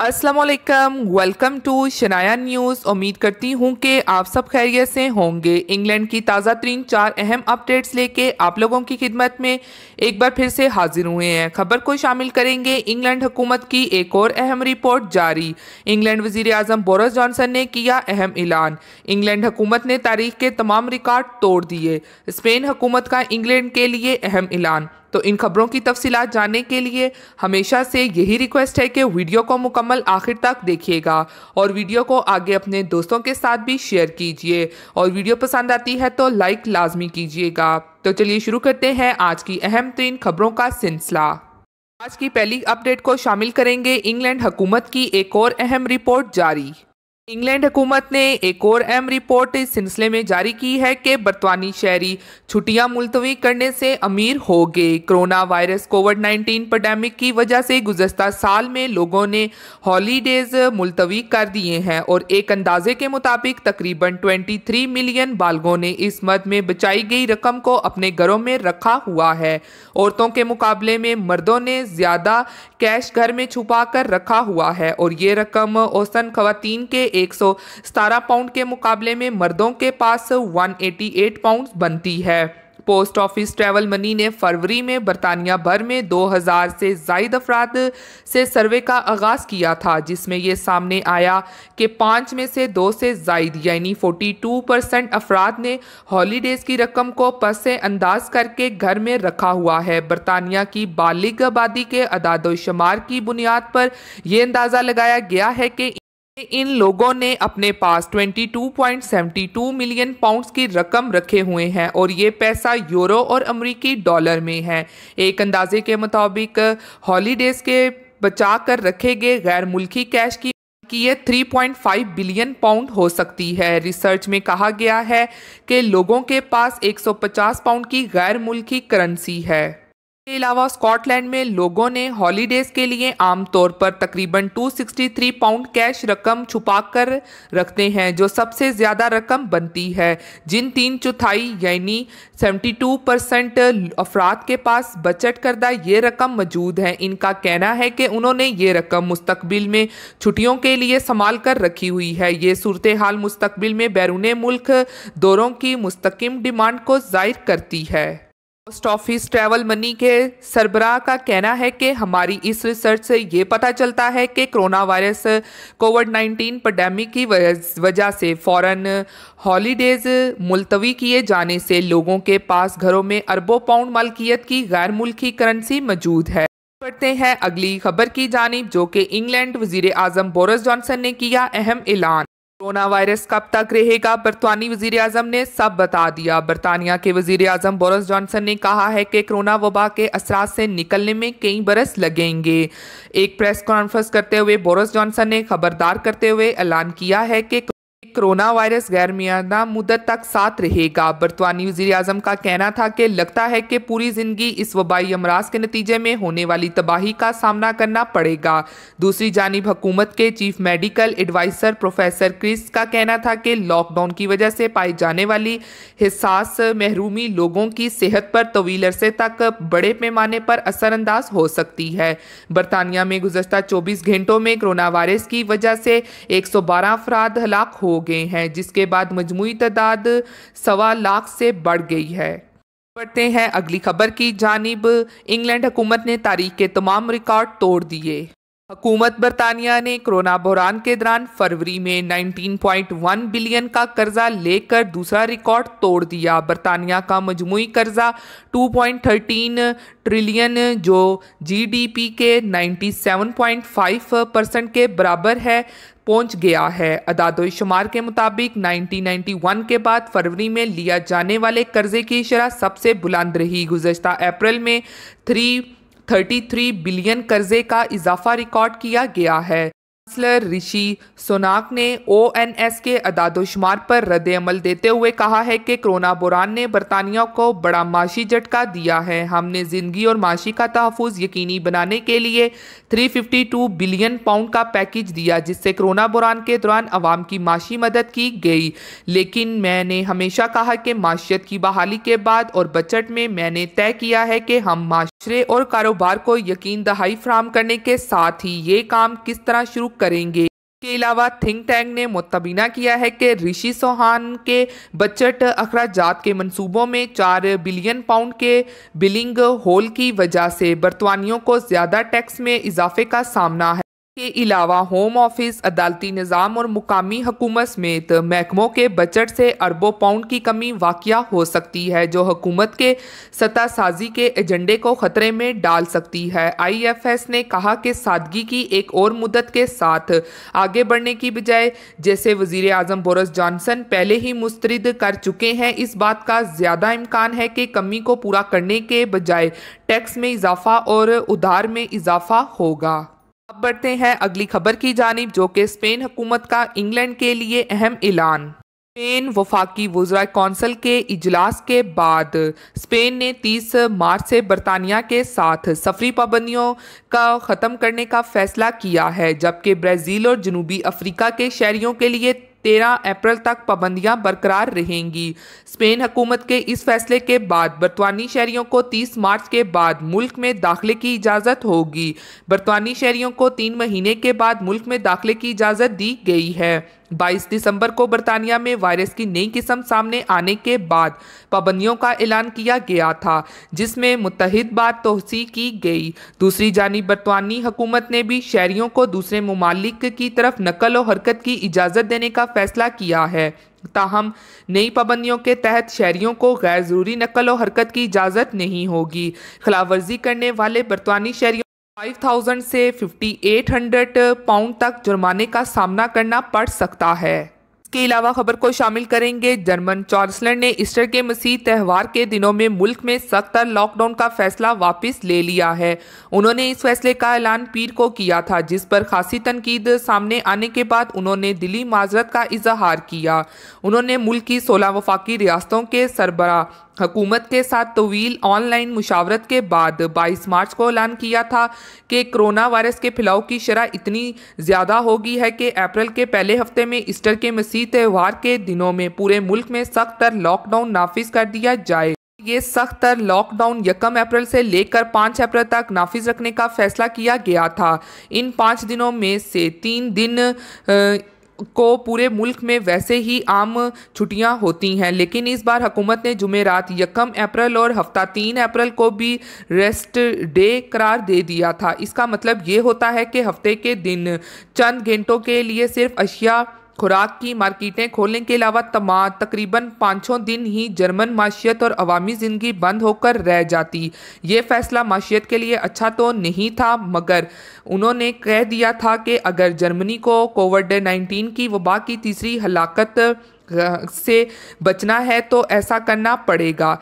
Aslam welcome to Shanaya news उम्मीद करती हूँ कि आप सब खैरियत से होंगे इंग्लैंड की ताज़ा तरीन चार अहम अपडेट्स लेके आप लोगों की खिदमत में एक बार फिर से हाजिर हुए हैं खबर को शामिल करेंगे इंग्लैंड हुकूमत की एक और अहम रिपोर्ट जारी इंग्लैंड वजीर अजम बोरस जॉनसन ने किया अहम ऐलान इंग्लैंड हुकूमत ने तारीख के तमाम रिकॉर्ड तोड़ दिए स्पेन हुकूमत का इंग्लैंड के लिए अहम ऐलान तो इन खबरों की तफसीत जानने के लिए हमेशा से यही रिक्वेस्ट है कि वीडियो को मुकम्मल आखिर तक देखिएगा और वीडियो को आगे अपने दोस्तों के साथ भी शेयर कीजिए और वीडियो पसंद आती है तो लाइक लाजमी कीजिएगा तो चलिए शुरू करते हैं आज की अहम तरीन खबरों का सिलसिला आज की पहली अपडेट को शामिल करेंगे इंग्लैंड हुकूमत की एक और अहम रिपोर्ट जारी इंग्लैंड हुकूमत ने एक और अहम रिपोर्ट इस सिलसिले में जारी की है कि बरतानी शहरी छुट्टियां मुलतवी करने से अमीर हो गए कोरोना वायरस कोविड 19 पेंडेमिक की वजह से गुजशत साल में लोगों ने हॉलीडेज मुलतवी कर दिए हैं और एक अंदाजे के मुताबिक तकरीबन 23 मिलियन बालगों ने इस मद में बचाई गई रकम को अपने घरों में रखा हुआ है औरतों के मुकाबले में मर्दों ने ज़्यादा कैश घर में छुपा कर रखा हुआ है और ये रकम औसतन खवतान के एक पाउंड के मुकाबले में मर्दों के पास 188 पाउंड बनती है पोस्ट ऑफिस ट्रैवल मनी ने फरवरी में बरतानिया भर में 2000 से जायद अफराद से सर्वे का आगाज़ किया था जिसमें यह सामने आया कि पाँच में से दो से जायद यानी 42 परसेंट अफराद ने हॉलीडेज़ की रकम को पस अंदाज करके घर में रखा हुआ है बरतानिया की बालिग आबादी के अदादोशुमार की बुनियाद पर यह अंदाज़ा लगाया गया है कि इन लोगों ने अपने पास 22.72 मिलियन पाउंड्स की रकम रखे हुए हैं और ये पैसा यूरो और अमरीकी डॉलर में है एक अंदाजे के मुताबिक हॉलीडेज के बचा कर रखे गए गैर मुल्की कैश की कि ये 3.5 बिलियन पाउंड हो सकती है रिसर्च में कहा गया है कि लोगों के पास 150 पाउंड की गैर मुल्की करेंसी है इसके अलावा स्कॉटलैंड में लोगों ने हॉलीडेज के लिए आमतौर पर तकरीबन 263 पाउंड कैश रकम छुपाकर रखते हैं जो सबसे ज़्यादा रकम बनती है जिन तीन चौथाई यानी 72 परसेंट अफराद के पास बचत करदा ये रकम मौजूद है इनका कहना है कि उन्होंने ये रकम मुस्तबिल में छुट्टियों के लिए संभाल कर रखी हुई है ये सूरत हाल मुस्तबिल में बैरून मुल्क दौरों की मुस्तकम डिमांड को जाहिर करती है पोस्ट ऑफिस ट्रैवल मनी के सरबराह का कहना है कि हमारी इस रिसर्च से ये पता चलता है कि कोरोना वायरस कोविड 19 पेडेमिक की वजह से फौरन हॉलीडेज मुलतवी किए जाने से लोगों के पास घरों में अरबों पाउंड मालकियत की गैर मुल्की करेंसी मौजूद है पढ़ते हैं अगली खबर की जानब जो कि इंग्लैंड वजीर आजम बोरिस जॉनसन ने किया अहम ऐलान कोरोना वायरस कब तक रहेगा बरतानी वजीर अजम ने सब बता दिया बरतानिया के वजीर अजम बोरस जॉनसन ने कहा है कि कोरोना वबा के असरा से निकलने में कई बरस लगेंगे एक प्रेस कॉन्फ्रेंस करते हुए बोरिस जॉनसन ने खबरदार करते हुए ऐलान किया है कि कोरोना वायरस गैर मियादा मुदत तक साथ रहेगा बर्तवानी वजीर अजम का कहना था कि लगता है कि पूरी जिंदगी इस वबाई अमराज के नतीजे में होने वाली तबाही का सामना करना पड़ेगा दूसरी जानब हकूमत के chief medical adviser professor Chris का कहना था कि लॉकडाउन की वजह से पाई जाने वाली हिसास महरूमी लोगों की सेहत पर तवील अरसे तक बड़े पैमाने पर असरअंदाज हो सकती है बरतानिया में गुजशत चौबीस घंटों में कोरोना वायरस की वजह से एक सौ बारह अफराद हलाक हो गए हैं जिसके बाद मजमू तादाद सवा लाख से बढ़ गई है बढ़ते हैं अगली खबर की जानब इंग्लैंड हुकूमत ने तारीख के तमाम रिकॉर्ड तोड़ दिए हकूमत बरतानिया ने कोरोना बहरान के दौरान फरवरी में 19.1 बिलियन का कर्जा लेकर दूसरा रिकॉर्ड तोड़ दिया बरतानिया का मजमू कर्जा 2.13 ट्रिलियन जो जीडीपी के 97.5 परसेंट के बराबर है पहुंच गया है अदादो शुमार के मुताबिक 1991 के बाद फरवरी में लिया जाने वाले कर्जे की शरह सबसे बुलंद रही गुजशत अप्रैल में थ्री 33 बिलियन कर्जे का इजाफा रिकॉर्ड किया गया है चांसलर ऋषि सोनाक ने ओ एन एस के अदादोशुमार पर रद्द अमल देते हुए कहा है कि कोरोना बुरान ने बरतानिया को बड़ा माशी झटका दिया है हमने ज़िंदगी और माशी का तहफ़ यकीनी बनाने के लिए 352 बिलियन पाउंड का पैकेज दिया जिससे कोरोना बुरान के दौरान अवाम की माशी मदद की गई लेकिन मैंने हमेशा कहा कि माशियत की बहाली के बाद और बजट में मैंने तय किया है कि हम माशरे और कारोबार को यकीन दहाई फ्राहम करने के साथ ही ये काम किस तरह शुरू करेंगे के अलावा थिंक टैंक ने मुतबीना किया है कि ऋषि सोहान के बजट अखराज के मंसूबों में चार बिलियन पाउंड के बिलिंग होल की वजह से बरतवानियों को ज़्यादा टैक्स में इजाफे का सामना है के अलावा होम ऑफिस अदालती निज़ाम और मुकामी हकूमत समेत महकमों के बजट से अरबों पाउंड की कमी वाक़ हो सकती है जो हकूमत के सतह साजी के एजेंडे को ख़तरे में डाल सकती है आई एफ एस ने कहा कि सादगी की एक और मुदत के साथ आगे बढ़ने की बजाय जैसे वजीर अजम बोरस जॉनसन पहले ही मुस्तरद कर चुके हैं इस बात का ज़्यादा इम्कान है कि कमी को पूरा करने के बजाय टैक्स में इजाफा और उधार में इजाफा होगा अब बढ़ते हैं अगली खबर की जानब जो कि स्पेन हुकूमत का इंग्लैंड के लिए अहम ऐलान स्पेन वफाकी वज्रा कौंसल के इजलास के बाद स्पेन ने 30 मार्च से बरतानिया के साथ सफरी पाबंदियों का ख़त्म करने का फैसला किया है जबकि ब्राज़ील और जनूबी अफ्रीका के शहरीों के लिए तेरह अप्रैल तक पाबंदियां बरकरार रहेंगी स्पेन हुकूमत के इस फैसले के बाद बरतवानी शहरियों को 30 मार्च के बाद मुल्क में दाखिले की इजाज़त होगी बरतवानी शहरियों को तीन महीने के बाद मुल्क में दाखिले की इजाज़त दी गई है 22 दिसंबर को बरतानिया में वायरस की नई किस्म सामने आने के बाद पाबंदियों का ऐलान किया गया था जिसमें मुतहद बात तोसी की गई दूसरी जानी बरतानी हुकूमत ने भी शहरीों को दूसरे ममालिक की तरफ नकल और हरकत की इजाज़त देने का फैसला किया है ताहम नई पाबंदियों के तहत शहरीों को गैर ज़रूरी नकल और हरकत की इजाज़त नहीं होगी खिलाफ वर्जी करने वाले बरतानी शहरी 5000 से 5800 पाउंड तक जुर्माने का सामना करना पड़ सकता है इसके अलावा खबर को शामिल करेंगे जर्मन चांसलर ने ईस्टर के मसीह त्यौहार के दिनों में मुल्क में सख्त लॉकडाउन का फैसला वापस ले लिया है उन्होंने इस फैसले का ऐलान पीर को किया था जिस पर खासी तनकीद सामने आने के बाद उन्होंने दिली माजरत का इजहार किया उन्होंने मुल्क की सोलह वफाकी रियासतों के सरबरा हकूमत के साथ तवील ऑनलाइन मुशावरत के बाद 22 मार्च को ऐलान किया था कि कोरोना वायरस के फैलाव की शरह इतनी ज़्यादा होगी है कि अप्रैल के पहले हफ्ते में ईस्टर के मसीह इसी त्यौहार के दिनों में पूरे मुल्क में सख्त लॉकडाउन नाफिज कर दिया जाए ये सख्त लॉकडाउन यकम अप्रैल से लेकर पाँच अप्रैल तक नाफिज रखने का फैसला किया गया था इन पाँच दिनों में से तीन दिन आ, को पूरे मुल्क में वैसे ही आम छुट्टियां होती हैं लेकिन इस बार हुकूमत ने जुमेरात यकम अप्रैल और हफ्ता तीन अप्रैल को भी रेस्ट डे करार दे दिया था इसका मतलब ये होता है कि हफ्ते के दिन चंद घंटों के लिए सिर्फ अशिया खुराक की मार्केटें खोलने के अलावा तमाम तकरीबन पाँचों दिन ही जर्मन माशियत और अवामी ज़िंदगी बंद होकर रह जाती ये फैसला माशियत के लिए अच्छा तो नहीं था मगर उन्होंने कह दिया था कि अगर जर्मनी को कोविड नाइन्टीन की वबा की तीसरी हलाकत से बचना है तो ऐसा करना पड़ेगा